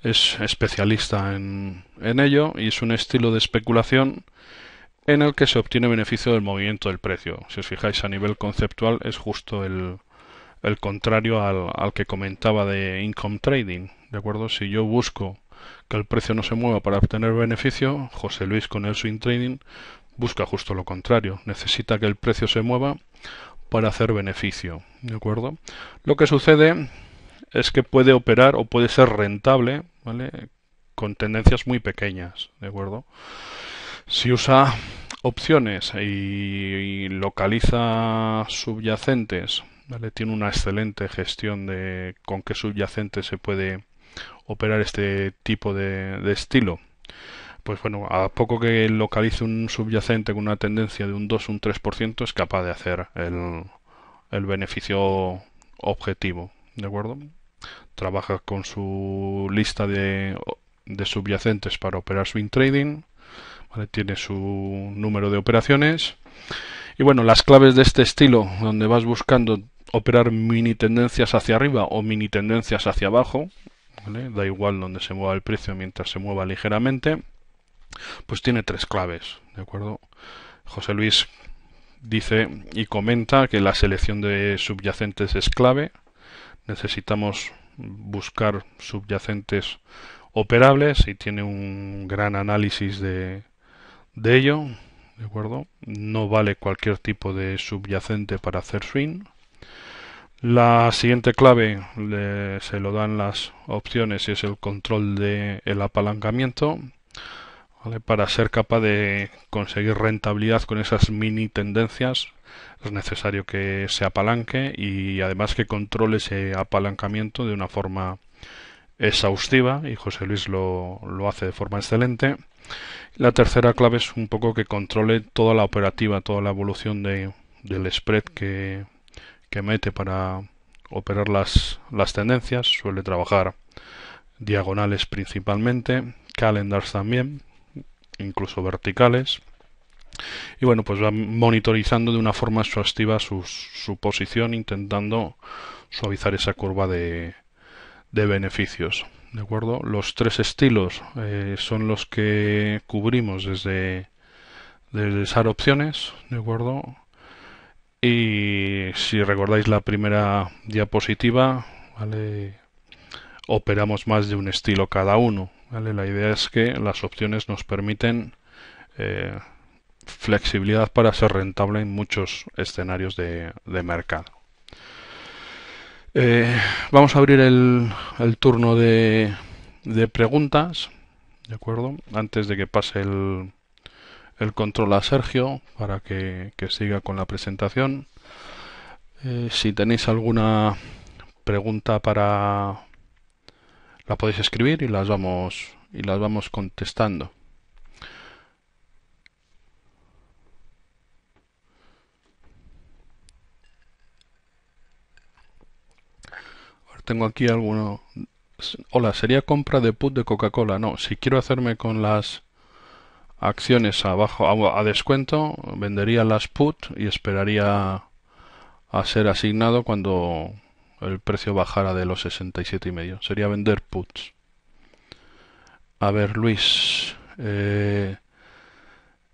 Es especialista en, ello y es un estilo de especulación en el que se obtiene beneficio del movimiento del precio. Si os fijáis a nivel conceptual es justo el, contrario al, al, que comentaba de income trading. ¿De acuerdo? Si yo busco que el precio no se mueva para obtener beneficio, José Luis con el swing trading busca justo lo contrario, necesita que el precio se mueva para hacer beneficio, ¿de acuerdo? Lo que sucede es que puede operar o puede ser rentable, ¿vale? Con tendencias muy pequeñas, ¿de acuerdo? Si usa opciones y localiza subyacentes, ¿vale? Tiene una excelente gestión de con qué subyacente se puede operar este tipo de, estilo? Pues bueno, a poco que localice un subyacente con una tendencia de un 2 un 3% es capaz de hacer el, beneficio objetivo, ¿de acuerdo? Trabaja con su lista de, subyacentes para operar swing trading, tiene su número de operaciones y bueno, las claves de este estilo, donde vas buscando operar mini tendencias hacia arriba o mini tendencias hacia abajo, da igual donde se mueva el precio mientras se mueva ligeramente, pues tiene tres claves, ¿de acuerdo? José Luis dice y comenta que la selección de subyacentes es clave, necesitamos buscar subyacentes operables y tiene un gran análisis de, de ello, ¿de acuerdo? No vale cualquier tipo de subyacente para hacer swing. La siguiente clave se lo dan las opciones y es el control del apalancamiento para ser capaz de conseguir rentabilidad con esas mini tendencias es necesario que se apalanque y además que controle ese apalancamiento de una forma exhaustiva y José Luis lo, hace de forma excelente. La tercera clave es un poco que controle toda la operativa, toda la evolución del spread que, que mete para operar las, tendencias. Suele trabajar diagonales principalmente, calendars también, incluso verticales. Y bueno, pues va monitorizando de una forma exhaustiva su, posición, intentando suavizar esa curva de, de beneficios. ¿De acuerdo? Los tres estilos eh, son los que cubrimos desde, desde Opciones, ¿de acuerdo? Y si recordáis la primera diapositiva, operamos más de un estilo cada uno. La idea es que las opciones nos permiten eh, flexibilidad para ser rentable en muchos escenarios de, mercado. Eh, vamos a abrir el, turno de, de preguntas, ¿de acuerdo? Antes de que pase el, el control a Sergio para que, siga con la presentación. Eh, si tenéis alguna pregunta para la podéis escribir y las vamos y las vamos contestando. Ahora tengo aquí alguno. Hola, sería compra de put de Coca-Cola. No, si quiero hacerme con las acciones a, bajo, a, descuento, vendería las put y esperaría a ser asignado cuando el precio bajara de los 67 y medio. Sería vender puts. A ver, Luis, eh,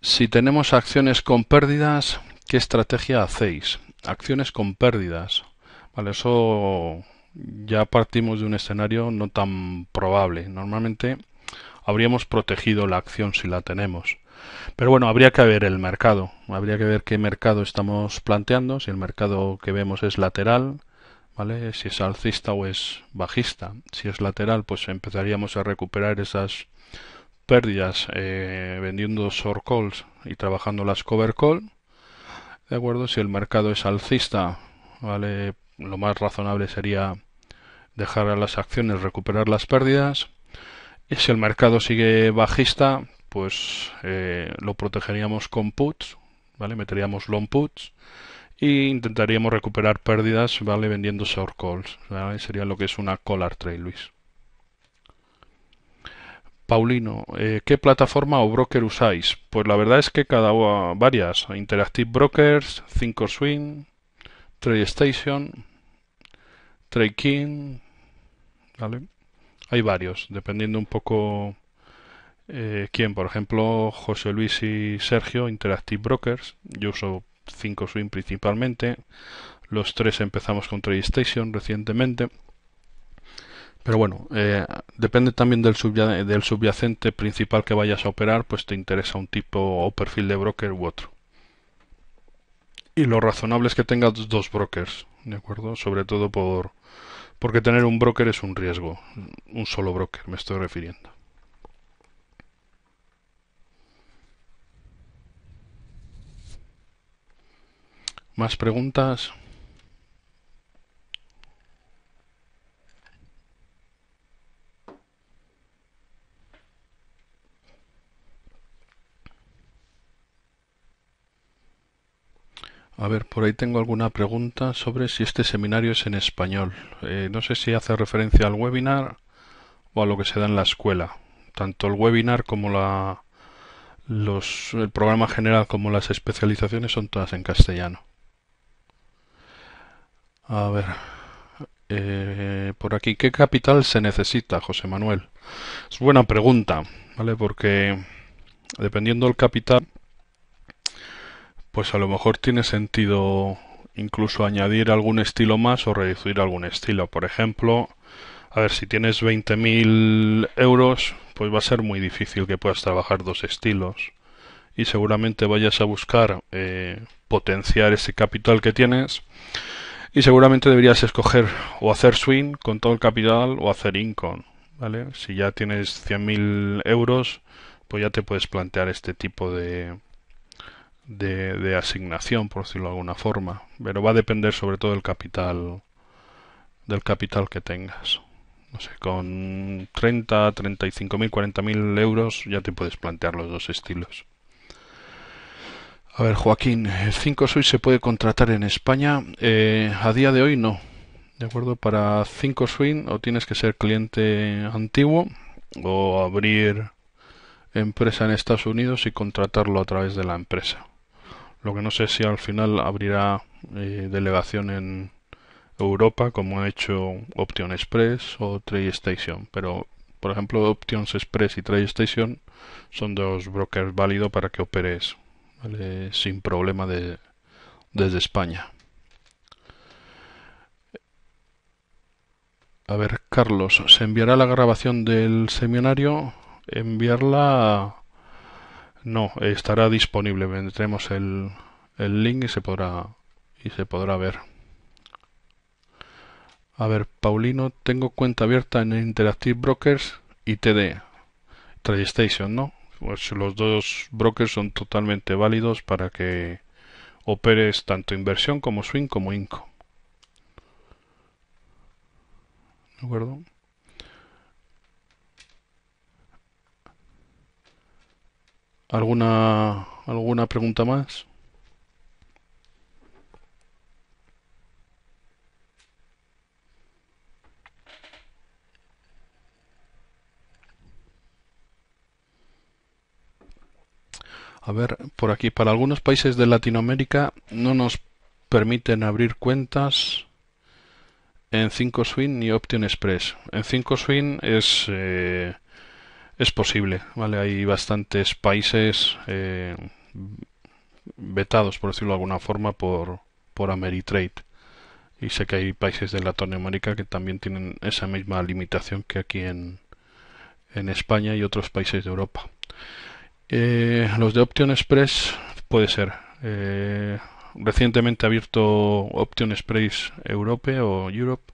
si tenemos acciones con pérdidas, ¿qué estrategia hacéis? Acciones con pérdidas. Vale, eso ya partimos de un escenario no tan probable. Normalmente habríamos protegido la acción si la tenemos. Pero bueno, habría que ver el mercado, habría que ver qué mercado estamos planteando, si el mercado que vemos es lateral, ¿vale? Si es alcista o es bajista. Si es lateral, pues empezaríamos a recuperar esas pérdidas eh, vendiendo short calls y trabajando las cover call. De acuerdo, si el mercado es alcista, ¿vale? Lo más razonable sería dejar a las acciones recuperar las pérdidas si el mercado sigue bajista, pues eh, lo protegeríamos con puts, ¿vale? Meteríamos long puts e intentaríamos recuperar pérdidas, ¿vale? Vendiendo short calls, ¿vale? Sería lo que es una collar trade, Luis. Paulino, eh, ¿qué plataforma o broker usáis? Pues la verdad es que cada varias, Interactive Brokers, Thinkorswim, TradeStation, TradeKing, ¿vale? hay varios, dependiendo un poco eh, quién. Por ejemplo, José Luis y Sergio, Interactive Brokers. Yo uso 5 Swing principalmente. Los tres empezamos con TradeStation recientemente. Pero bueno, eh, depende también del, del subyacente principal que vayas a operar, pues te interesa un tipo o perfil de broker u otro. Y lo razonable es que tengas dos brokers, ¿de acuerdo? Sobre todo por, porque tener un broker es un riesgo. Un solo broker, me estoy refiriendo. ¿Más preguntas? A ver, por ahí tengo alguna pregunta sobre si este seminario es en español. Eh, no sé si hace referencia al webinar o a lo que se da en la escuela. Tanto el webinar como la, el programa general como las especializaciones son todas en castellano. A ver, eh, por aquí, ¿qué capital se necesita, José Manuel? Es buena pregunta, ¿vale? Porque dependiendo del capital pues a lo mejor tiene sentido incluso añadir algún estilo más o reducir algún estilo. Por ejemplo, a ver, si tienes 20.000 euros, pues va a ser muy difícil que puedas trabajar dos estilos. Y seguramente vayas a buscar eh, potenciar ese capital que tienes. Y seguramente deberías escoger o hacer swing con todo el capital o hacer income. ¿vale? Si ya tienes 100.000 euros, pues ya te puedes plantear este tipo de, de, asignación, por decirlo de alguna forma, pero va a depender sobre todo del capital del capital que tengas. No sé, con 30, 35 mil, 40 mil euros ya te puedes plantear los dos estilos. A ver, Joaquín, 5 soy se puede contratar en España. Eh, a día de hoy no. ¿De acuerdo? Para 5 swing o tienes que ser cliente antiguo o abrir empresa en Estados Unidos y contratarlo a través de la empresa. Lo que no sé si al final abrirá eh, delegación en Europa, como ha hecho Option Express o TradeStation. Pero, por ejemplo, Options Express y TradeStation son dos brokers válidos para que operes sin problema desde España. A ver, Carlos, ¿se enviará la grabación del seminario? Enviarla no, estará disponible. Vendremos el, el link y se podrá y se podrá ver. A ver, Paulino, tengo cuenta abierta en Interactive Brokers y TD. TradeStation, ¿no? Pues los dos brokers son totalmente válidos para que operes tanto inversión como swing como inco. ¿De acuerdo? ¿Alguna, alguna pregunta más? A ver, por aquí, para algunos países de Latinoamérica no nos permiten abrir cuentas en 5Swing ni Option Express. En 5Swing es eh, es posible, ¿vale? Hay bastantes países eh, vetados, por decirlo de alguna forma, por, por Ameritrade. Y sé que hay países de Latinoamérica que también tienen esa misma limitación que aquí en, España y otros países de Europa. Eh, los de Option Express puede ser. Eh, recientemente ha abierto Option Express Europe o Europe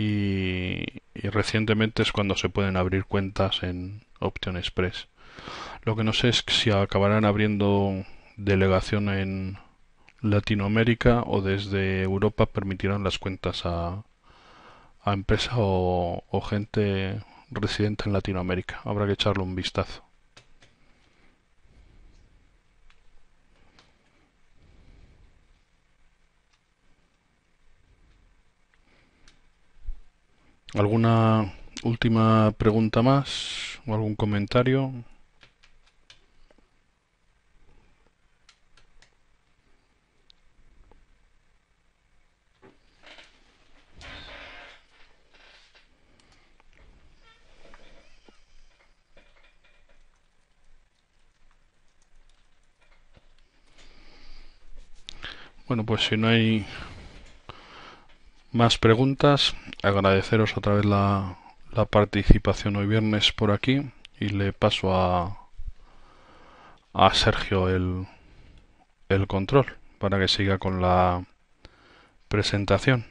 y, recientemente es cuando se pueden abrir cuentas en Option Express. Lo que no sé es si acabarán abriendo delegación en Latinoamérica o desde Europa permitirán las cuentas a, a empresa o gente residente en Latinoamérica. Habrá que echarle un vistazo. ¿Alguna última pregunta más o algún comentario? Bueno, pues si no hay más preguntas, agradeceros otra vez la, la participación hoy viernes por aquí y le paso a, a Sergio el, el control para que siga con la presentación.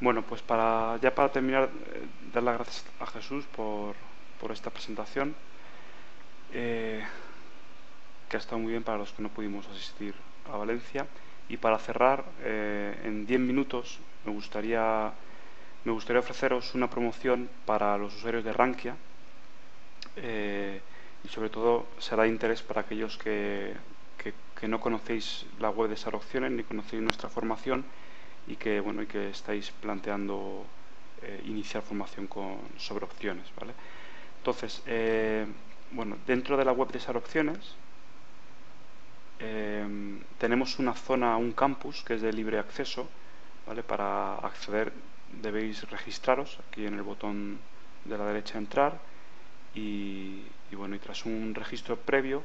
Bueno, pues para ya para terminar, eh, dar las gracias a Jesús por, por esta presentación. Eh, que ha estado muy bien para los que no pudimos asistir a Valencia. Y para cerrar, eh, en 10 minutos me gustaría, me gustaría ofreceros una promoción para los usuarios de Rankia. Eh, y sobre todo será de interés para aquellos que, que, no conocéis la web de SarOpciones... opciones ni conocéis nuestra formación y que bueno y que estáis planteando eh, iniciar formación con, sobre opciones. ¿vale? Entonces, bueno, dentro de la web de SarOpciones... opciones Em, tenemos una zona, un campus que es de libre acceso. Para acceder debéis registraros aquí en el botón de la derecha entrar y, bueno, y tras un registro previo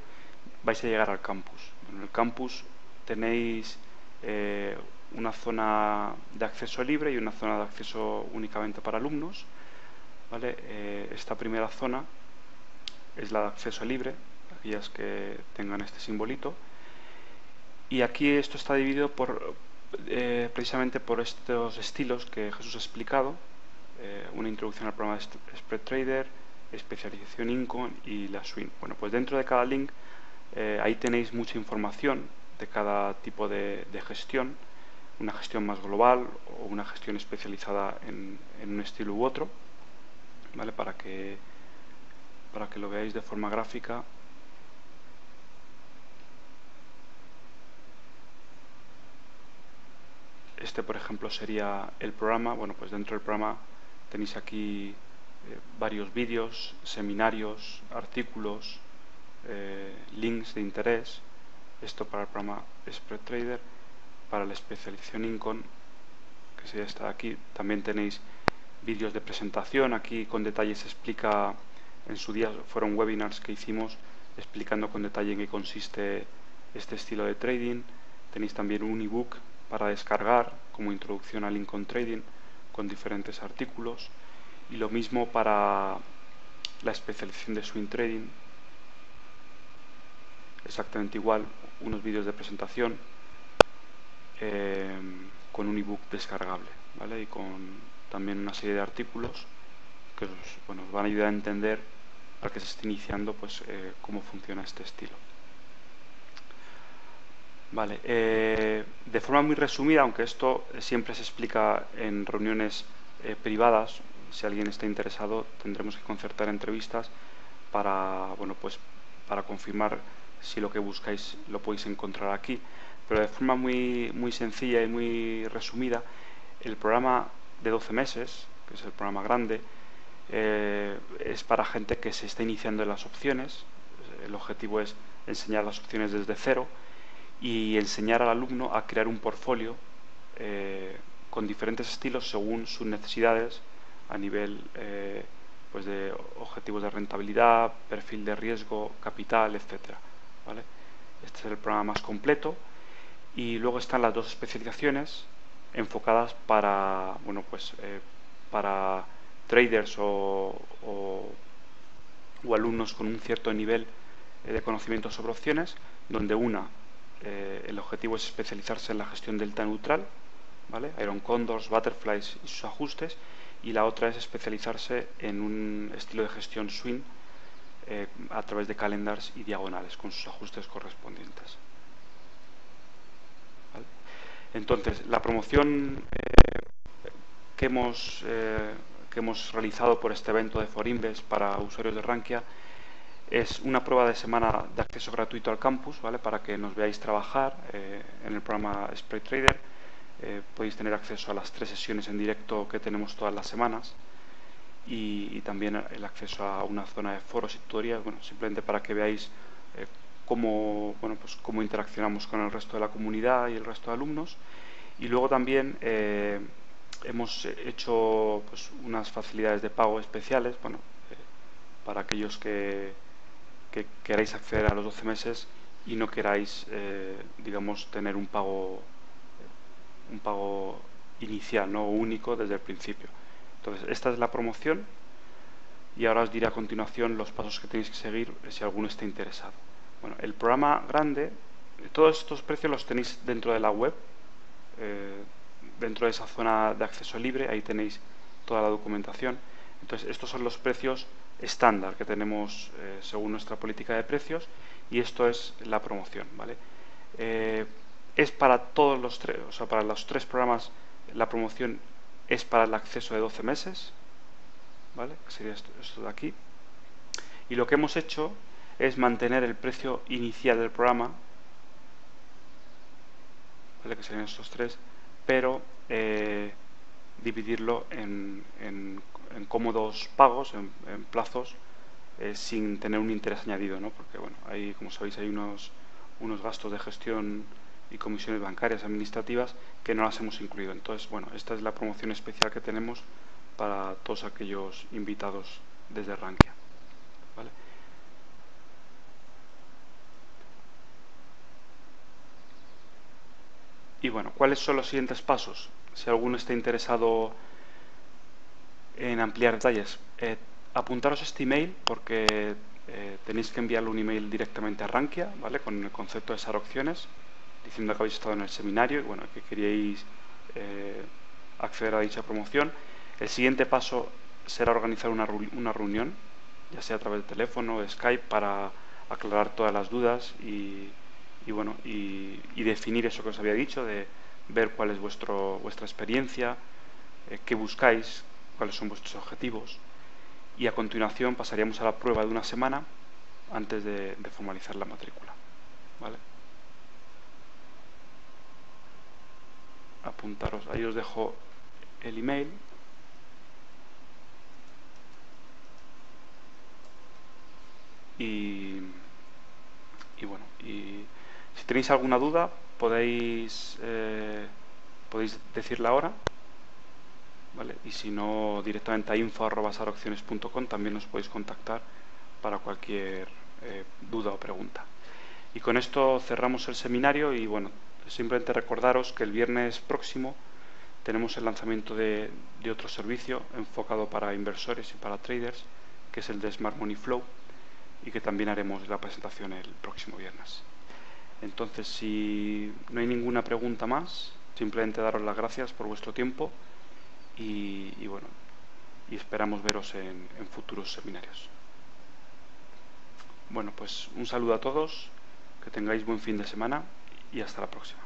vais a llegar al campus. En el campus tenéis eh, una zona de acceso libre y una zona de acceso únicamente para alumnos. Eh, esta primera zona es la de acceso libre, aquellas que tengan este simbolito y aquí esto está dividido por, eh, precisamente por estos estilos que Jesús ha explicado, eh, una introducción al programa de Spread Trader, especialización Incon y la Swing. Bueno, pues dentro de cada link eh, ahí tenéis mucha información de cada tipo de, gestión, una gestión más global o una gestión especializada en, un estilo u otro, ¿vale? Para que, para que lo veáis de forma gráfica Este, por ejemplo, sería el programa. Bueno, pues dentro del programa tenéis aquí eh, varios vídeos, seminarios, artículos, eh, links de interés. Esto para el programa Spread Trader. Para la especialización Incon, que sería esta de aquí, también tenéis vídeos de presentación. Aquí con detalles explica, en su día fueron webinars que hicimos explicando con detalle en qué consiste este estilo de trading. Tenéis también un ebook para descargar como introducción al Lincoln Trading con diferentes artículos y lo mismo para la especialización de swing trading exactamente igual unos vídeos de presentación eh, con un ebook descargable ¿vale? y con también una serie de artículos que os, van a ayudar a entender para que se esté iniciando pues eh, cómo funciona este estilo Vale, eh, de forma muy resumida, aunque esto siempre se explica en reuniones eh, privadas, si alguien está interesado tendremos que concertar entrevistas para, bueno, pues, para confirmar si lo que buscáis lo podéis encontrar aquí. Pero de forma muy, muy sencilla y muy resumida, el programa de 12 meses, que es el programa grande, eh, es para gente que se está iniciando en las opciones. El objetivo es enseñar las opciones desde cero y enseñar al alumno a crear un portfolio eh, con diferentes estilos según sus necesidades a nivel eh, pues de objetivos de rentabilidad, perfil de riesgo, capital, etcétera. Este es el programa más completo y luego están las dos especializaciones enfocadas para bueno pues eh, para traders o, o, o, alumnos con un cierto nivel de conocimiento sobre opciones, donde una eh, el objetivo es especializarse en la gestión delta neutral, ¿vale? Iron Condors, Butterflies y sus ajustes, y la otra es especializarse en un estilo de gestión swing eh, a través de calendars y diagonales con sus ajustes correspondientes. Entonces, la promoción eh, que, hemos, realizado por este evento de Forimbes para usuarios de Rankia es una prueba de semana de acceso gratuito al campus, ¿vale? Para que nos veáis trabajar eh, en el programa Spray Trader. Eh, podéis tener acceso a las tres sesiones en directo que tenemos todas las semanas y, también el acceso a una zona de foros y tutorías, bueno, simplemente para que veáis eh, cómo, bueno, pues cómo interaccionamos con el resto de la comunidad y el resto de alumnos. Y luego también hemos hecho pues, unas facilidades de pago especiales, bueno, para aquellos que, que queráis acceder a los 12 meses y no queráis, eh, digamos, tener un pago, un pago inicial, no único desde el principio. Entonces, esta es la promoción y ahora os diré a continuación los pasos que tenéis que seguir eh, si alguno está interesado. Bueno, el programa grande, eh, todos estos precios los tenéis dentro de la web, dentro de esa zona de acceso libre, ahí tenéis toda la documentación. Entonces, estos son los precios estándar que tenemos eh, según nuestra política de precios y esto es la promoción, ¿vale? Eh, es para todos los tres, o sea, para los tres programas la promoción es para el acceso de 12 meses, ¿vale? Sería esto, de aquí. Y lo que hemos hecho es mantener el precio inicial del programa, ¿vale? Que serían estos tres, pero eh, dividirlo en en cómodos pagos, en, plazos, eh, sin tener un interés añadido, ¿no? Porque, bueno, ahí como sabéis, hay unos, unos gastos de gestión y comisiones bancarias administrativas que no las hemos incluido. Entonces, bueno, esta es la promoción especial que tenemos para todos aquellos invitados desde Rankia. ¿vale? Y bueno, ¿cuáles son los siguientes pasos? Si alguno está interesado en ampliar detalles. Eh, apuntaros este email porque eh, tenéis que enviarle un email directamente a Rankia, ¿vale? Con el concepto de esas opciones, diciendo que habéis estado en el seminario y bueno, que queríais eh, acceder a dicha promoción. El siguiente paso será organizar una, una reunión, ya sea a través de teléfono o Skype, para aclarar todas las dudas y, bueno, y, definir eso que os había dicho, de ver cuál es vuestro, vuestra experiencia, qué buscáis, cuáles son vuestros objetivos y a continuación pasaríamos a la prueba de una semana antes de, formalizar la matrícula. Apuntaros, ahí os dejo el email. Y, bueno, si tenéis alguna duda podéis, eh, podéis decirla ahora. Y si no, directamente a info.saropciones.com también nos podéis contactar para cualquier eh, duda o pregunta. Y con esto cerramos el seminario y bueno, simplemente recordaros que el viernes próximo tenemos el lanzamiento de otro servicio enfocado para inversores y para traders, que es el de Smart Money Flow, y que también haremos la presentación el próximo viernes. Entonces, si no hay ninguna pregunta más, simplemente daros las gracias por vuestro tiempo y, bueno, y esperamos veros en, en futuros seminarios. Bueno, pues un saludo a todos, que tengáis buen fin de semana y hasta la próxima.